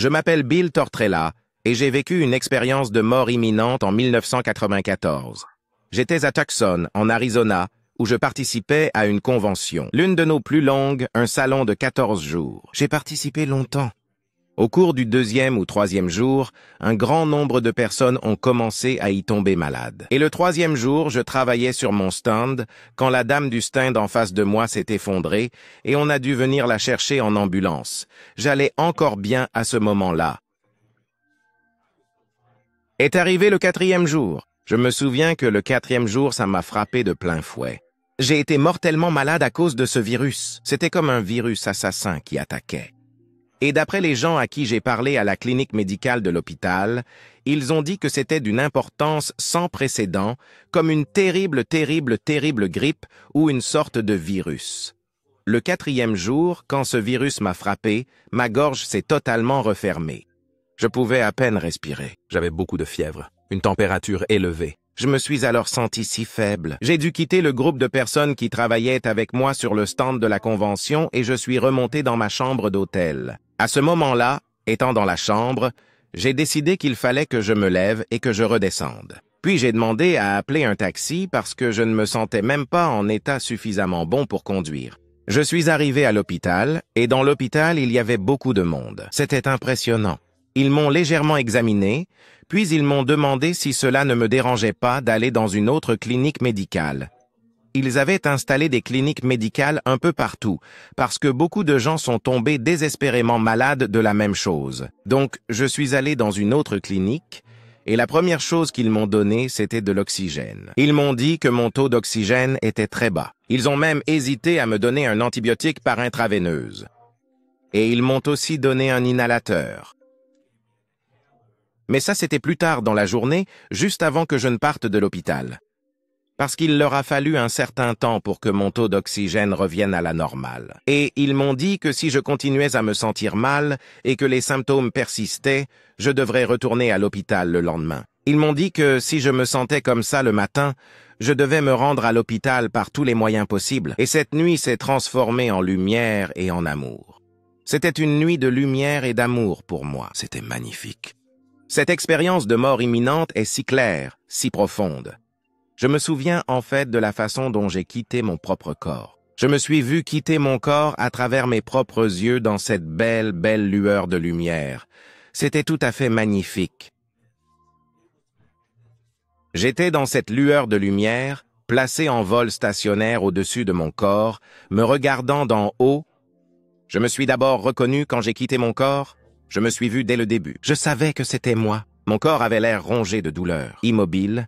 Je m'appelle Bill Tortrella et j'ai vécu une expérience de mort imminente en 1994. J'étais à Tucson, en Arizona, où je participais à une convention, l'une de nos plus longues, un salon de 14 jours. J'ai participé longtemps, au cours du deuxième ou troisième jour, un grand nombre de personnes ont commencé à y tomber malades. Et le troisième jour, je travaillais sur mon stand quand la dame du stand en face de moi s'est effondrée et on a dû venir la chercher en ambulance. J'allais encore bien à ce moment-là. Est arrivé le quatrième jour. Je me souviens que le quatrième jour, ça m'a frappé de plein fouet. J'ai été mortellement malade à cause de ce virus. C'était comme un virus assassin qui attaquait. Et d'après les gens à qui j'ai parlé à la clinique médicale de l'hôpital, ils ont dit que c'était d'une importance sans précédent, comme une terrible, terrible, terrible grippe ou une sorte de virus. Le quatrième jour, quand ce virus m'a frappé, ma gorge s'est totalement refermée. Je pouvais à peine respirer. J'avais beaucoup de fièvre, une température élevée. Je me suis alors senti si faible. J'ai dû quitter le groupe de personnes qui travaillaient avec moi sur le stand de la convention et je suis remonté dans ma chambre d'hôtel. À ce moment-là, étant dans la chambre, j'ai décidé qu'il fallait que je me lève et que je redescende. Puis j'ai demandé à appeler un taxi parce que je ne me sentais même pas en état suffisamment bon pour conduire. Je suis arrivé à l'hôpital, et dans l'hôpital il y avait beaucoup de monde. C'était impressionnant. Ils m'ont légèrement examiné, puis ils m'ont demandé si cela ne me dérangeait pas d'aller dans une autre clinique médicale ils avaient installé des cliniques médicales un peu partout, parce que beaucoup de gens sont tombés désespérément malades de la même chose. Donc, je suis allé dans une autre clinique, et la première chose qu'ils m'ont donnée, c'était de l'oxygène. Ils m'ont dit que mon taux d'oxygène était très bas. Ils ont même hésité à me donner un antibiotique par intraveineuse. Et ils m'ont aussi donné un inhalateur. Mais ça, c'était plus tard dans la journée, juste avant que je ne parte de l'hôpital parce qu'il leur a fallu un certain temps pour que mon taux d'oxygène revienne à la normale. Et ils m'ont dit que si je continuais à me sentir mal et que les symptômes persistaient, je devrais retourner à l'hôpital le lendemain. Ils m'ont dit que si je me sentais comme ça le matin, je devais me rendre à l'hôpital par tous les moyens possibles, et cette nuit s'est transformée en lumière et en amour. C'était une nuit de lumière et d'amour pour moi. C'était magnifique. Cette expérience de mort imminente est si claire, si profonde, je me souviens en fait de la façon dont j'ai quitté mon propre corps. Je me suis vu quitter mon corps à travers mes propres yeux dans cette belle, belle lueur de lumière. C'était tout à fait magnifique. J'étais dans cette lueur de lumière, placé en vol stationnaire au-dessus de mon corps, me regardant d'en haut. Je me suis d'abord reconnu quand j'ai quitté mon corps. Je me suis vu dès le début. Je savais que c'était moi. Mon corps avait l'air rongé de douleur, immobile,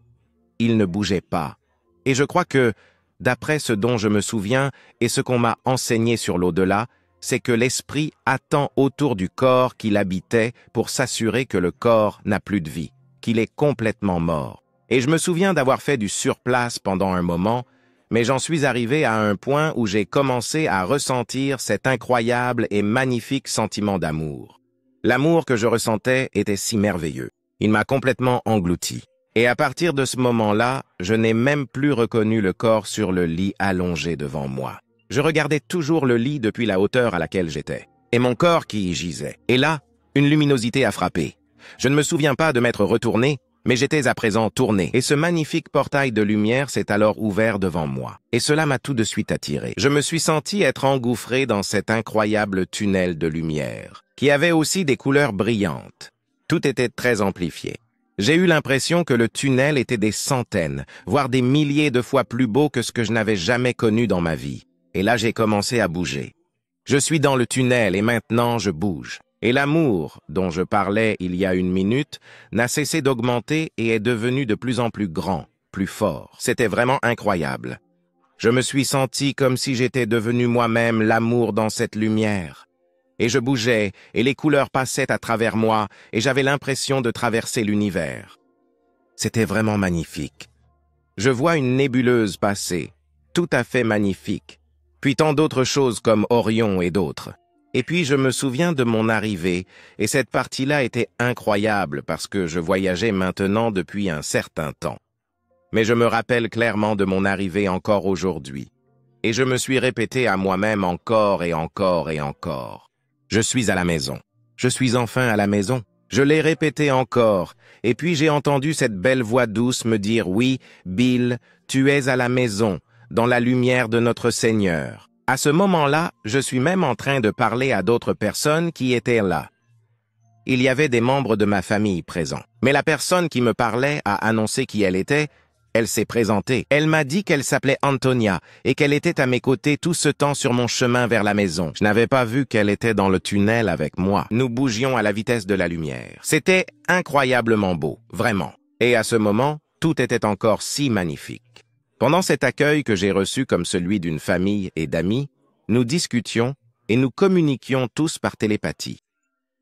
il ne bougeait pas. Et je crois que, d'après ce dont je me souviens et ce qu'on m'a enseigné sur l'au-delà, c'est que l'esprit attend autour du corps qu'il habitait pour s'assurer que le corps n'a plus de vie, qu'il est complètement mort. Et je me souviens d'avoir fait du surplace pendant un moment, mais j'en suis arrivé à un point où j'ai commencé à ressentir cet incroyable et magnifique sentiment d'amour. L'amour que je ressentais était si merveilleux. Il m'a complètement englouti. Et à partir de ce moment-là, je n'ai même plus reconnu le corps sur le lit allongé devant moi. Je regardais toujours le lit depuis la hauteur à laquelle j'étais, et mon corps qui y gisait. Et là, une luminosité a frappé. Je ne me souviens pas de m'être retourné, mais j'étais à présent tourné, et ce magnifique portail de lumière s'est alors ouvert devant moi, et cela m'a tout de suite attiré. Je me suis senti être engouffré dans cet incroyable tunnel de lumière, qui avait aussi des couleurs brillantes. Tout était très amplifié. J'ai eu l'impression que le tunnel était des centaines, voire des milliers de fois plus beau que ce que je n'avais jamais connu dans ma vie. Et là, j'ai commencé à bouger. Je suis dans le tunnel et maintenant je bouge. Et l'amour, dont je parlais il y a une minute, n'a cessé d'augmenter et est devenu de plus en plus grand, plus fort. C'était vraiment incroyable. Je me suis senti comme si j'étais devenu moi-même l'amour dans cette lumière et je bougeais, et les couleurs passaient à travers moi, et j'avais l'impression de traverser l'univers. C'était vraiment magnifique. Je vois une nébuleuse passer, tout à fait magnifique, puis tant d'autres choses comme Orion et d'autres. Et puis je me souviens de mon arrivée, et cette partie-là était incroyable parce que je voyageais maintenant depuis un certain temps. Mais je me rappelle clairement de mon arrivée encore aujourd'hui. Et je me suis répété à moi-même encore et encore et encore. Je suis à la maison. Je suis enfin à la maison. Je l'ai répété encore, et puis j'ai entendu cette belle voix douce me dire « Oui, Bill, tu es à la maison, dans la lumière de notre Seigneur. » À ce moment-là, je suis même en train de parler à d'autres personnes qui étaient là. Il y avait des membres de ma famille présents. Mais la personne qui me parlait a annoncé qui elle était, elle s'est présentée. Elle m'a dit qu'elle s'appelait Antonia et qu'elle était à mes côtés tout ce temps sur mon chemin vers la maison. Je n'avais pas vu qu'elle était dans le tunnel avec moi. Nous bougions à la vitesse de la lumière. C'était incroyablement beau, vraiment. Et à ce moment, tout était encore si magnifique. Pendant cet accueil que j'ai reçu comme celui d'une famille et d'amis, nous discutions et nous communiquions tous par télépathie.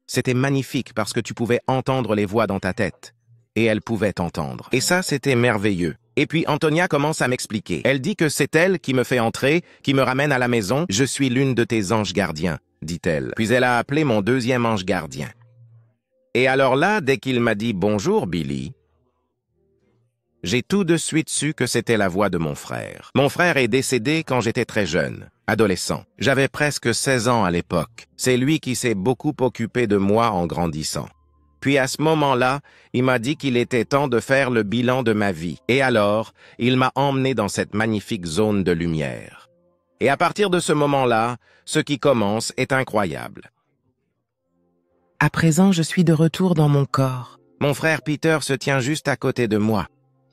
C'était magnifique parce que tu pouvais entendre les voix dans ta tête et elle pouvait entendre. Et ça, c'était merveilleux. Et puis Antonia commence à m'expliquer. Elle dit que c'est elle qui me fait entrer, qui me ramène à la maison. Je suis l'une de tes anges gardiens, dit-elle. Puis elle a appelé mon deuxième ange gardien. Et alors là, dès qu'il m'a dit bonjour Billy, j'ai tout de suite su que c'était la voix de mon frère. Mon frère est décédé quand j'étais très jeune, adolescent. J'avais presque 16 ans à l'époque. C'est lui qui s'est beaucoup occupé de moi en grandissant. Puis à ce moment-là, il m'a dit qu'il était temps de faire le bilan de ma vie. Et alors, il m'a emmené dans cette magnifique zone de lumière. Et à partir de ce moment-là, ce qui commence est incroyable. À présent, je suis de retour dans mon corps. Mon frère Peter se tient juste à côté de moi.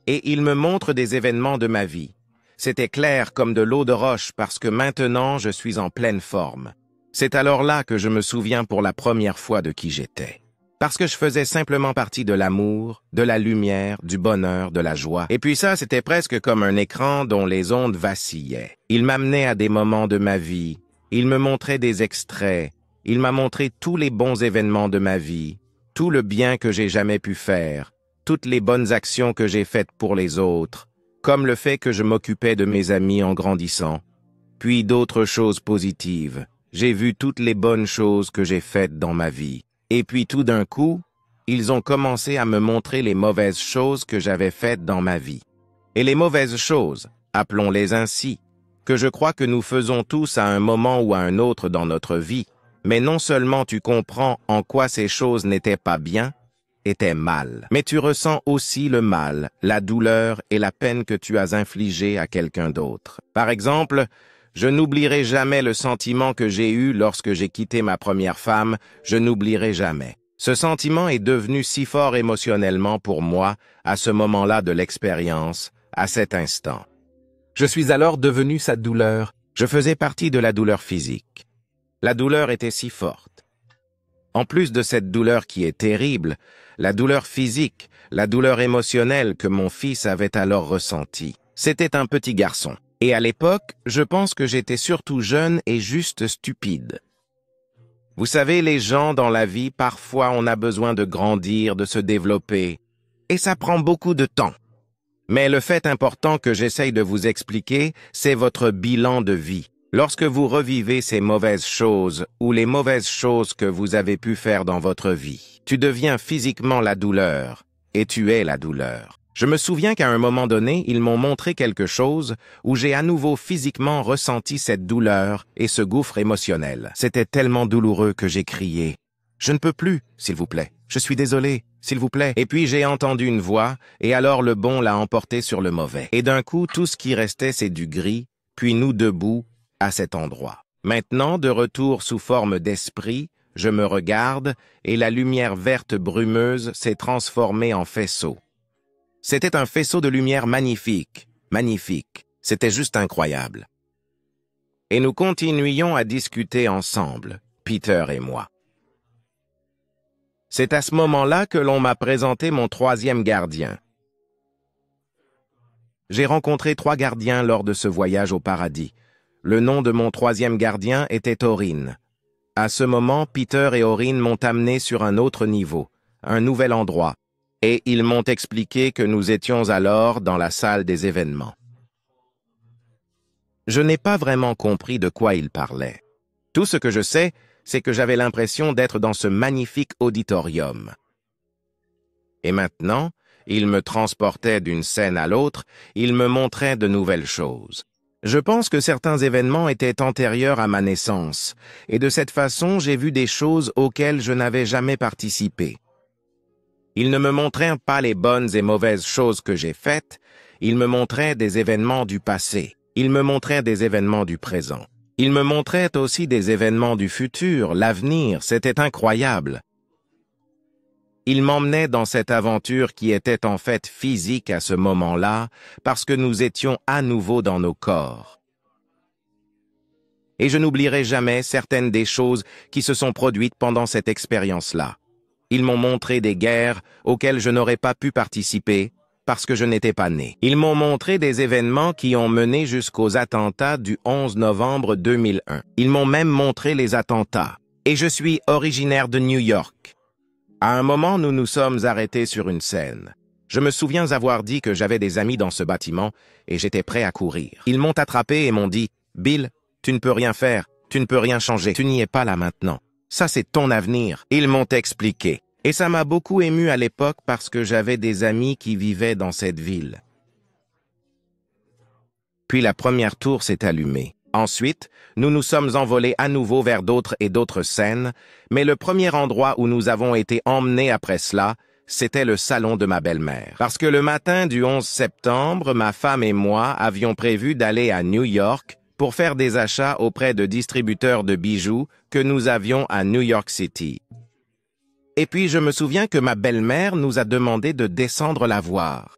Et il me montre des événements de ma vie. C'était clair comme de l'eau de roche parce que maintenant je suis en pleine forme. C'est alors là que je me souviens pour la première fois de qui j'étais. Parce que je faisais simplement partie de l'amour, de la lumière, du bonheur, de la joie. Et puis ça, c'était presque comme un écran dont les ondes vacillaient. Il m'amenait à des moments de ma vie. Il me montrait des extraits. Il m'a montré tous les bons événements de ma vie, tout le bien que j'ai jamais pu faire, toutes les bonnes actions que j'ai faites pour les autres, comme le fait que je m'occupais de mes amis en grandissant, puis d'autres choses positives. J'ai vu toutes les bonnes choses que j'ai faites dans ma vie. Et puis tout d'un coup, ils ont commencé à me montrer les mauvaises choses que j'avais faites dans ma vie. Et les mauvaises choses, appelons-les ainsi, que je crois que nous faisons tous à un moment ou à un autre dans notre vie, mais non seulement tu comprends en quoi ces choses n'étaient pas bien, étaient mal, mais tu ressens aussi le mal, la douleur et la peine que tu as infligée à quelqu'un d'autre. Par exemple, je n'oublierai jamais le sentiment que j'ai eu lorsque j'ai quitté ma première femme, je n'oublierai jamais. Ce sentiment est devenu si fort émotionnellement pour moi, à ce moment-là de l'expérience, à cet instant. Je suis alors devenu sa douleur, je faisais partie de la douleur physique. La douleur était si forte. En plus de cette douleur qui est terrible, la douleur physique, la douleur émotionnelle que mon fils avait alors ressentie. C'était un petit garçon. Et à l'époque, je pense que j'étais surtout jeune et juste stupide. Vous savez, les gens dans la vie, parfois on a besoin de grandir, de se développer, et ça prend beaucoup de temps. Mais le fait important que j'essaye de vous expliquer, c'est votre bilan de vie. Lorsque vous revivez ces mauvaises choses ou les mauvaises choses que vous avez pu faire dans votre vie, tu deviens physiquement la douleur, et tu es la douleur. Je me souviens qu'à un moment donné, ils m'ont montré quelque chose où j'ai à nouveau physiquement ressenti cette douleur et ce gouffre émotionnel. C'était tellement douloureux que j'ai crié. Je ne peux plus, s'il vous plaît. Je suis désolé, s'il vous plaît. Et puis j'ai entendu une voix, et alors le bon l'a emporté sur le mauvais. Et d'un coup, tout ce qui restait, c'est du gris, puis nous debout, à cet endroit. Maintenant, de retour sous forme d'esprit, je me regarde, et la lumière verte brumeuse s'est transformée en faisceau. C'était un faisceau de lumière magnifique, magnifique. C'était juste incroyable. Et nous continuions à discuter ensemble, Peter et moi. C'est à ce moment-là que l'on m'a présenté mon troisième gardien. J'ai rencontré trois gardiens lors de ce voyage au paradis. Le nom de mon troisième gardien était Orin. À ce moment, Peter et Orin m'ont amené sur un autre niveau, un nouvel endroit, et ils m'ont expliqué que nous étions alors dans la salle des événements. Je n'ai pas vraiment compris de quoi ils parlaient. Tout ce que je sais, c'est que j'avais l'impression d'être dans ce magnifique auditorium. Et maintenant, ils me transportaient d'une scène à l'autre, ils me montraient de nouvelles choses. Je pense que certains événements étaient antérieurs à ma naissance, et de cette façon j'ai vu des choses auxquelles je n'avais jamais participé. Ils ne me montrait pas les bonnes et mauvaises choses que j'ai faites, ils me montraient des événements du passé, ils me montraient des événements du présent. Ils me montraient aussi des événements du futur, l'avenir, c'était incroyable. Il m'emmenait dans cette aventure qui était en fait physique à ce moment-là, parce que nous étions à nouveau dans nos corps. Et je n'oublierai jamais certaines des choses qui se sont produites pendant cette expérience-là. Ils m'ont montré des guerres auxquelles je n'aurais pas pu participer parce que je n'étais pas né. Ils m'ont montré des événements qui ont mené jusqu'aux attentats du 11 novembre 2001. Ils m'ont même montré les attentats. Et je suis originaire de New York. À un moment, nous nous sommes arrêtés sur une scène. Je me souviens avoir dit que j'avais des amis dans ce bâtiment et j'étais prêt à courir. Ils m'ont attrapé et m'ont dit, Bill, tu ne peux rien faire, tu ne peux rien changer, tu n'y es pas là maintenant. Ça, c'est ton avenir. Ils m'ont expliqué. Et ça m'a beaucoup ému à l'époque parce que j'avais des amis qui vivaient dans cette ville. Puis la première tour s'est allumée. Ensuite, nous nous sommes envolés à nouveau vers d'autres et d'autres scènes, mais le premier endroit où nous avons été emmenés après cela, c'était le salon de ma belle-mère. Parce que le matin du 11 septembre, ma femme et moi avions prévu d'aller à New York pour faire des achats auprès de distributeurs de bijoux que nous avions à New York City. Et puis je me souviens que ma belle-mère nous a demandé de descendre la voir.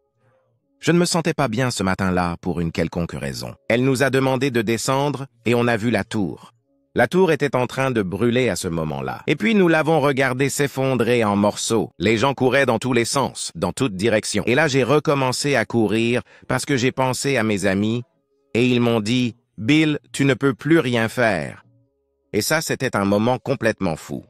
Je ne me sentais pas bien ce matin-là pour une quelconque raison. Elle nous a demandé de descendre et on a vu la tour. La tour était en train de brûler à ce moment-là. Et puis nous l'avons regardée s'effondrer en morceaux. Les gens couraient dans tous les sens, dans toutes directions. Et là j'ai recommencé à courir parce que j'ai pensé à mes amis et ils m'ont dit Bill, tu ne peux plus rien faire. Et ça, c'était un moment complètement fou.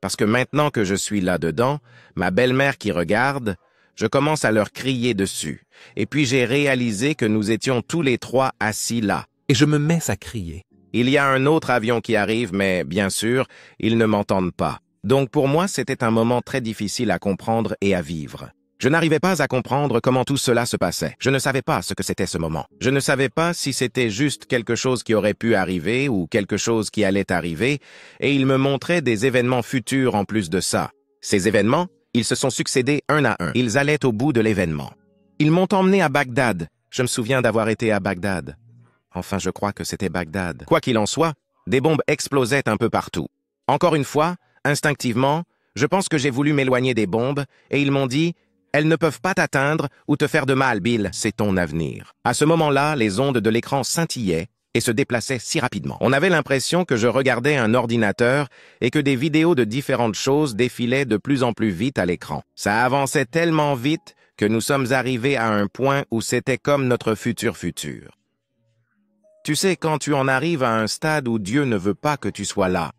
Parce que maintenant que je suis là-dedans, ma belle-mère qui regarde, je commence à leur crier dessus. Et puis j'ai réalisé que nous étions tous les trois assis là. Et je me mets à crier. Il y a un autre avion qui arrive, mais bien sûr, ils ne m'entendent pas. Donc pour moi, c'était un moment très difficile à comprendre et à vivre. Je n'arrivais pas à comprendre comment tout cela se passait. Je ne savais pas ce que c'était ce moment. Je ne savais pas si c'était juste quelque chose qui aurait pu arriver ou quelque chose qui allait arriver, et ils me montrait des événements futurs en plus de ça. Ces événements, ils se sont succédés un à un. Ils allaient au bout de l'événement. Ils m'ont emmené à Bagdad. Je me souviens d'avoir été à Bagdad. Enfin, je crois que c'était Bagdad. Quoi qu'il en soit, des bombes explosaient un peu partout. Encore une fois, instinctivement, je pense que j'ai voulu m'éloigner des bombes, et ils m'ont dit elles ne peuvent pas t'atteindre ou te faire de mal, Bill, c'est ton avenir. À ce moment-là, les ondes de l'écran scintillaient et se déplaçaient si rapidement. On avait l'impression que je regardais un ordinateur et que des vidéos de différentes choses défilaient de plus en plus vite à l'écran. Ça avançait tellement vite que nous sommes arrivés à un point où c'était comme notre futur futur. Tu sais, quand tu en arrives à un stade où Dieu ne veut pas que tu sois là.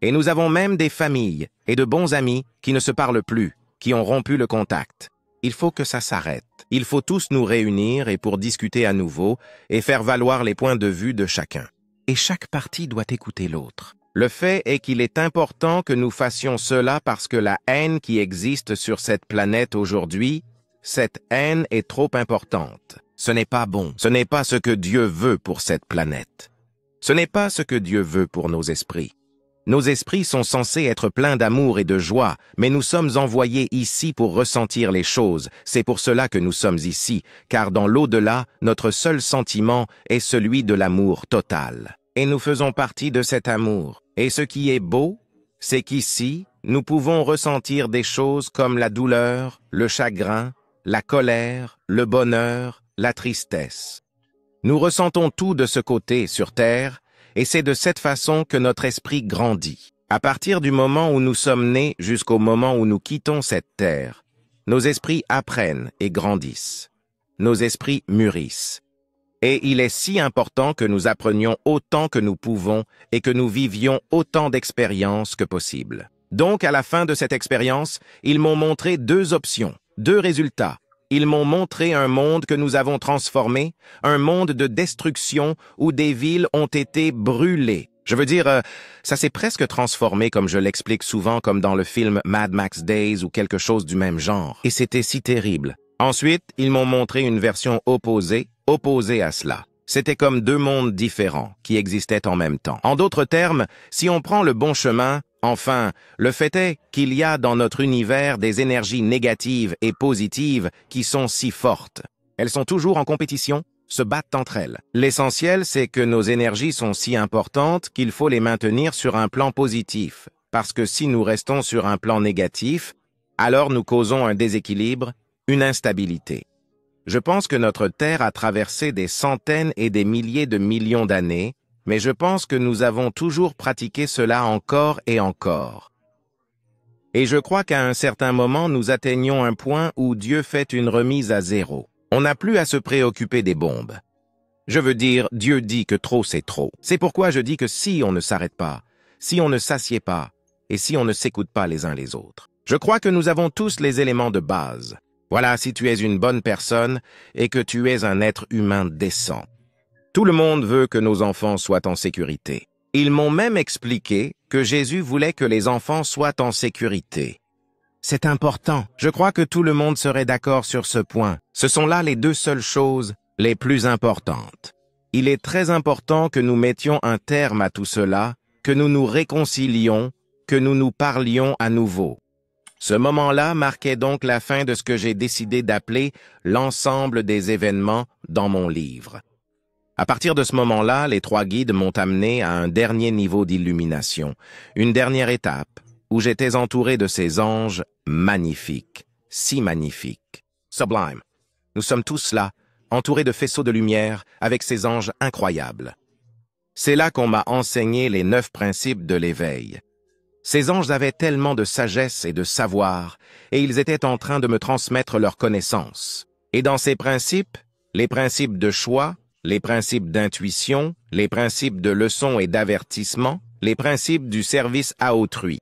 Et nous avons même des familles et de bons amis qui ne se parlent plus, qui ont rompu le contact. Il faut que ça s'arrête. Il faut tous nous réunir et pour discuter à nouveau et faire valoir les points de vue de chacun. Et chaque partie doit écouter l'autre. Le fait est qu'il est important que nous fassions cela parce que la haine qui existe sur cette planète aujourd'hui, cette haine est trop importante. Ce n'est pas bon. Ce n'est pas ce que Dieu veut pour cette planète. Ce n'est pas ce que Dieu veut pour nos esprits. Nos esprits sont censés être pleins d'amour et de joie, mais nous sommes envoyés ici pour ressentir les choses, c'est pour cela que nous sommes ici, car dans l'au-delà, notre seul sentiment est celui de l'amour total. Et nous faisons partie de cet amour. Et ce qui est beau, c'est qu'ici, nous pouvons ressentir des choses comme la douleur, le chagrin, la colère, le bonheur, la tristesse. Nous ressentons tout de ce côté sur Terre, et c'est de cette façon que notre esprit grandit. À partir du moment où nous sommes nés jusqu'au moment où nous quittons cette terre, nos esprits apprennent et grandissent. Nos esprits mûrissent. Et il est si important que nous apprenions autant que nous pouvons et que nous vivions autant d'expériences que possible. Donc, à la fin de cette expérience, ils m'ont montré deux options, deux résultats, ils m'ont montré un monde que nous avons transformé, un monde de destruction où des villes ont été brûlées. Je veux dire, euh, ça s'est presque transformé comme je l'explique souvent comme dans le film Mad Max Days ou quelque chose du même genre. Et c'était si terrible. Ensuite, ils m'ont montré une version opposée, opposée à cela. C'était comme deux mondes différents qui existaient en même temps. En d'autres termes, si on prend le bon chemin, Enfin, le fait est qu'il y a dans notre univers des énergies négatives et positives qui sont si fortes. Elles sont toujours en compétition, se battent entre elles. L'essentiel, c'est que nos énergies sont si importantes qu'il faut les maintenir sur un plan positif, parce que si nous restons sur un plan négatif, alors nous causons un déséquilibre, une instabilité. Je pense que notre Terre a traversé des centaines et des milliers de millions d'années mais je pense que nous avons toujours pratiqué cela encore et encore. Et je crois qu'à un certain moment, nous atteignons un point où Dieu fait une remise à zéro. On n'a plus à se préoccuper des bombes. Je veux dire, Dieu dit que trop c'est trop. C'est pourquoi je dis que si on ne s'arrête pas, si on ne s'assied pas, et si on ne s'écoute pas les uns les autres. Je crois que nous avons tous les éléments de base. Voilà si tu es une bonne personne et que tu es un être humain décent. Tout le monde veut que nos enfants soient en sécurité. Ils m'ont même expliqué que Jésus voulait que les enfants soient en sécurité. C'est important. Je crois que tout le monde serait d'accord sur ce point. Ce sont là les deux seules choses les plus importantes. Il est très important que nous mettions un terme à tout cela, que nous nous réconcilions, que nous nous parlions à nouveau. Ce moment-là marquait donc la fin de ce que j'ai décidé d'appeler l'ensemble des événements dans mon livre. À partir de ce moment-là, les trois guides m'ont amené à un dernier niveau d'illumination, une dernière étape, où j'étais entouré de ces anges magnifiques, si magnifiques, sublime. Nous sommes tous là, entourés de faisceaux de lumière, avec ces anges incroyables. C'est là qu'on m'a enseigné les neuf principes de l'éveil. Ces anges avaient tellement de sagesse et de savoir, et ils étaient en train de me transmettre leurs connaissances. Et dans ces principes, les principes de choix, les principes d'intuition, les principes de leçon et d'avertissement, les principes du service à autrui.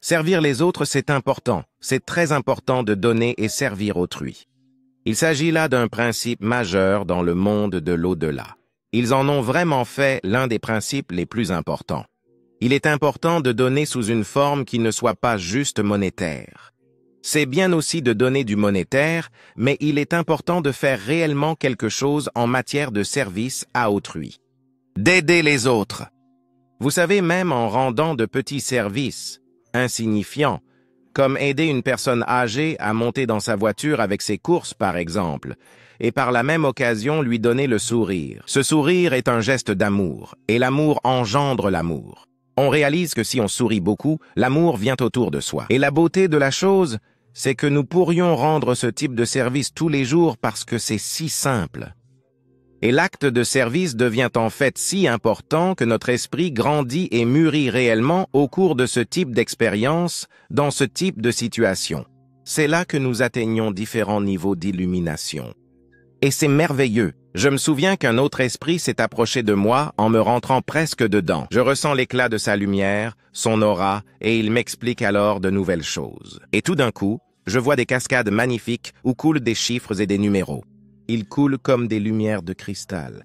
Servir les autres, c'est important. C'est très important de donner et servir autrui. Il s'agit là d'un principe majeur dans le monde de l'au-delà. Ils en ont vraiment fait l'un des principes les plus importants. Il est important de donner sous une forme qui ne soit pas juste monétaire. C'est bien aussi de donner du monétaire, mais il est important de faire réellement quelque chose en matière de service à autrui. D'aider les autres. Vous savez, même en rendant de petits services, insignifiants, comme aider une personne âgée à monter dans sa voiture avec ses courses par exemple, et par la même occasion lui donner le sourire. Ce sourire est un geste d'amour, et l'amour engendre l'amour. On réalise que si on sourit beaucoup, l'amour vient autour de soi. Et la beauté de la chose, c'est que nous pourrions rendre ce type de service tous les jours parce que c'est si simple. Et l'acte de service devient en fait si important que notre esprit grandit et mûrit réellement au cours de ce type d'expérience, dans ce type de situation. C'est là que nous atteignons différents niveaux d'illumination. Et c'est merveilleux, je me souviens qu'un autre esprit s'est approché de moi en me rentrant presque dedans. Je ressens l'éclat de sa lumière, son aura, et il m'explique alors de nouvelles choses. Et tout d'un coup, je vois des cascades magnifiques où coulent des chiffres et des numéros. Ils coulent comme des lumières de cristal.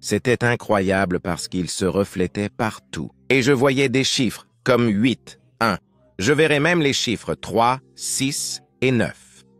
C'était incroyable parce qu'ils se reflétaient partout. Et je voyais des chiffres comme 8, 1. Je verrais même les chiffres 3, 6 et 9.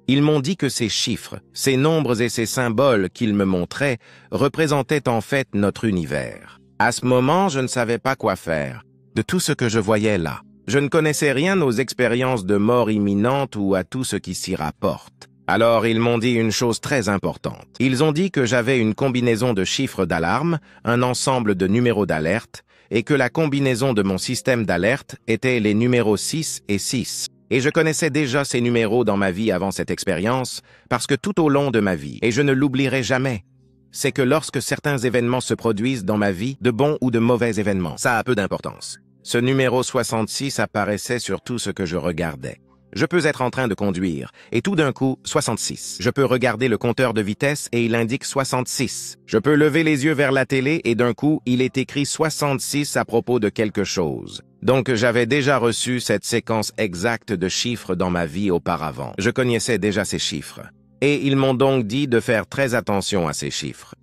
Ils m'ont dit que ces chiffres, ces nombres et ces symboles qu'ils me montraient représentaient en fait notre univers. À ce moment, je ne savais pas quoi faire de tout ce que je voyais là. Je ne connaissais rien aux expériences de mort imminente ou à tout ce qui s'y rapporte. Alors ils m'ont dit une chose très importante. Ils ont dit que j'avais une combinaison de chiffres d'alarme, un ensemble de numéros d'alerte, et que la combinaison de mon système d'alerte était les numéros 6 et 6. Et je connaissais déjà ces numéros dans ma vie avant cette expérience, parce que tout au long de ma vie, et je ne l'oublierai jamais, c'est que lorsque certains événements se produisent dans ma vie, de bons ou de mauvais événements, ça a peu d'importance. Ce numéro 66 apparaissait sur tout ce que je regardais. Je peux être en train de conduire, et tout d'un coup, 66. Je peux regarder le compteur de vitesse et il indique 66. Je peux lever les yeux vers la télé et d'un coup, il est écrit 66 à propos de quelque chose. Donc j'avais déjà reçu cette séquence exacte de chiffres dans ma vie auparavant. Je connaissais déjà ces chiffres. Et ils m'ont donc dit de faire très attention à ces chiffres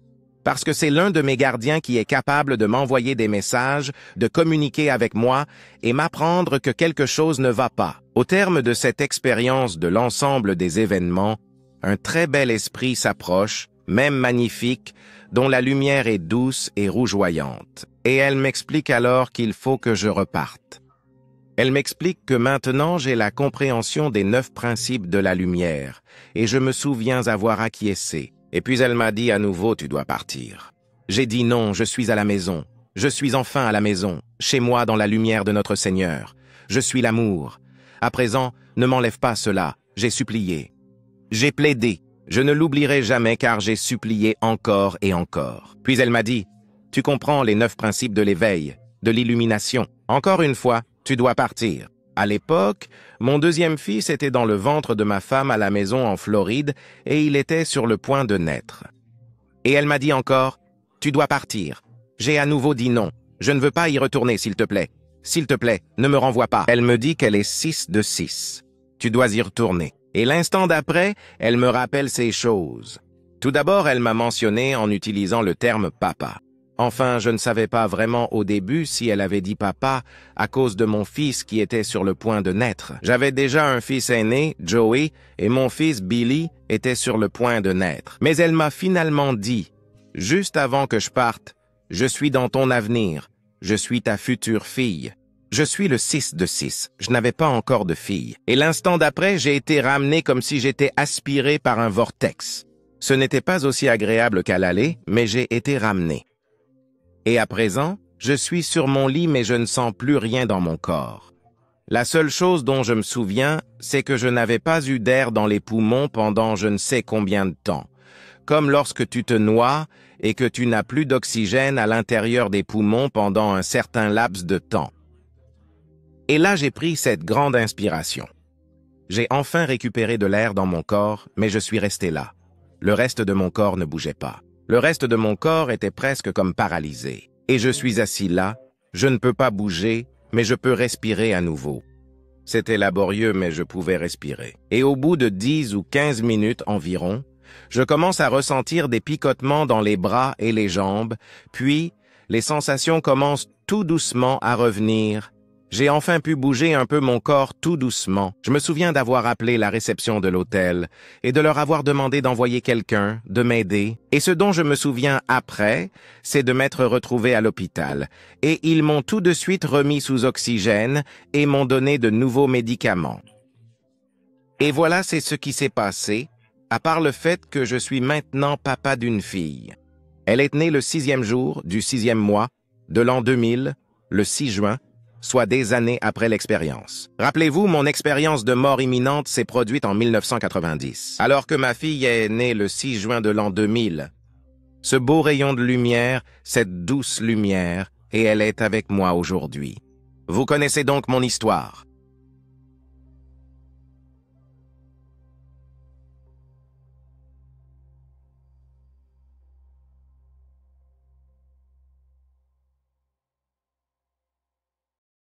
parce que c'est l'un de mes gardiens qui est capable de m'envoyer des messages, de communiquer avec moi et m'apprendre que quelque chose ne va pas. Au terme de cette expérience de l'ensemble des événements, un très bel esprit s'approche, même magnifique, dont la lumière est douce et rougeoyante. Et elle m'explique alors qu'il faut que je reparte. Elle m'explique que maintenant j'ai la compréhension des neuf principes de la lumière, et je me souviens avoir acquiescé. Et puis elle m'a dit à nouveau, tu dois partir. J'ai dit non, je suis à la maison. Je suis enfin à la maison, chez moi dans la lumière de notre Seigneur. Je suis l'amour. À présent, ne m'enlève pas cela, j'ai supplié. J'ai plaidé, je ne l'oublierai jamais car j'ai supplié encore et encore. Puis elle m'a dit, tu comprends les neuf principes de l'éveil, de l'illumination. Encore une fois, tu dois partir. À l'époque, mon deuxième fils était dans le ventre de ma femme à la maison en Floride et il était sur le point de naître. Et elle m'a dit encore, Tu dois partir. J'ai à nouveau dit non. Je ne veux pas y retourner, s'il te plaît. S'il te plaît, ne me renvoie pas. Elle me dit qu'elle est 6 de 6. Tu dois y retourner. Et l'instant d'après, elle me rappelle ces choses. Tout d'abord, elle m'a mentionné en utilisant le terme papa. Enfin, je ne savais pas vraiment au début si elle avait dit papa à cause de mon fils qui était sur le point de naître. J'avais déjà un fils aîné, Joey, et mon fils Billy était sur le point de naître. Mais elle m'a finalement dit, juste avant que je parte, je suis dans ton avenir, je suis ta future fille. Je suis le 6 de 6. Je n'avais pas encore de fille. Et l'instant d'après, j'ai été ramené comme si j'étais aspiré par un vortex. Ce n'était pas aussi agréable qu'à l'aller, mais j'ai été ramené. Et à présent, je suis sur mon lit mais je ne sens plus rien dans mon corps. La seule chose dont je me souviens, c'est que je n'avais pas eu d'air dans les poumons pendant je ne sais combien de temps. Comme lorsque tu te noies et que tu n'as plus d'oxygène à l'intérieur des poumons pendant un certain laps de temps. Et là j'ai pris cette grande inspiration. J'ai enfin récupéré de l'air dans mon corps, mais je suis resté là. Le reste de mon corps ne bougeait pas. Le reste de mon corps était presque comme paralysé. Et je suis assis là, je ne peux pas bouger, mais je peux respirer à nouveau. C'était laborieux, mais je pouvais respirer. Et au bout de 10 ou 15 minutes environ, je commence à ressentir des picotements dans les bras et les jambes, puis les sensations commencent tout doucement à revenir j'ai enfin pu bouger un peu mon corps tout doucement. Je me souviens d'avoir appelé la réception de l'hôtel et de leur avoir demandé d'envoyer quelqu'un, de m'aider. Et ce dont je me souviens après, c'est de m'être retrouvé à l'hôpital. Et ils m'ont tout de suite remis sous oxygène et m'ont donné de nouveaux médicaments. Et voilà, c'est ce qui s'est passé, à part le fait que je suis maintenant papa d'une fille. Elle est née le sixième jour du sixième mois de l'an 2000, le 6 juin soit des années après l'expérience. Rappelez-vous, mon expérience de mort imminente s'est produite en 1990, alors que ma fille est née le 6 juin de l'an 2000. Ce beau rayon de lumière, cette douce lumière, et elle est avec moi aujourd'hui. Vous connaissez donc mon histoire.